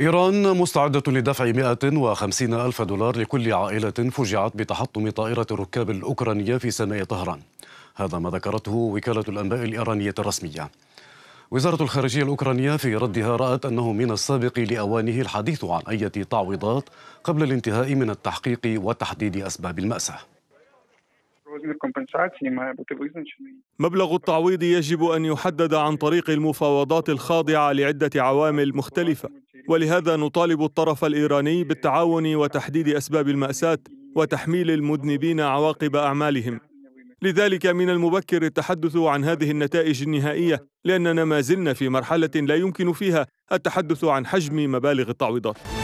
إيران مستعدة لدفع 150 ألف دولار لكل عائلة فجعت بتحطم طائرة الركاب الأوكرانية في سماء طهران هذا ما ذكرته وكالة الأنباء الإيرانية الرسمية وزارة الخارجية الأوكرانية في ردها رأت أنه من السابق لأوانه الحديث عن أي تعويضات قبل الانتهاء من التحقيق وتحديد أسباب المأساة مبلغ التعويض يجب أن يحدد عن طريق المفاوضات الخاضعة لعدة عوامل مختلفة ولهذا نطالب الطرف الايراني بالتعاون وتحديد اسباب الماساه وتحميل المذنبين عواقب اعمالهم لذلك من المبكر التحدث عن هذه النتائج النهائيه لاننا ما زلنا في مرحله لا يمكن فيها التحدث عن حجم مبالغ التعويضات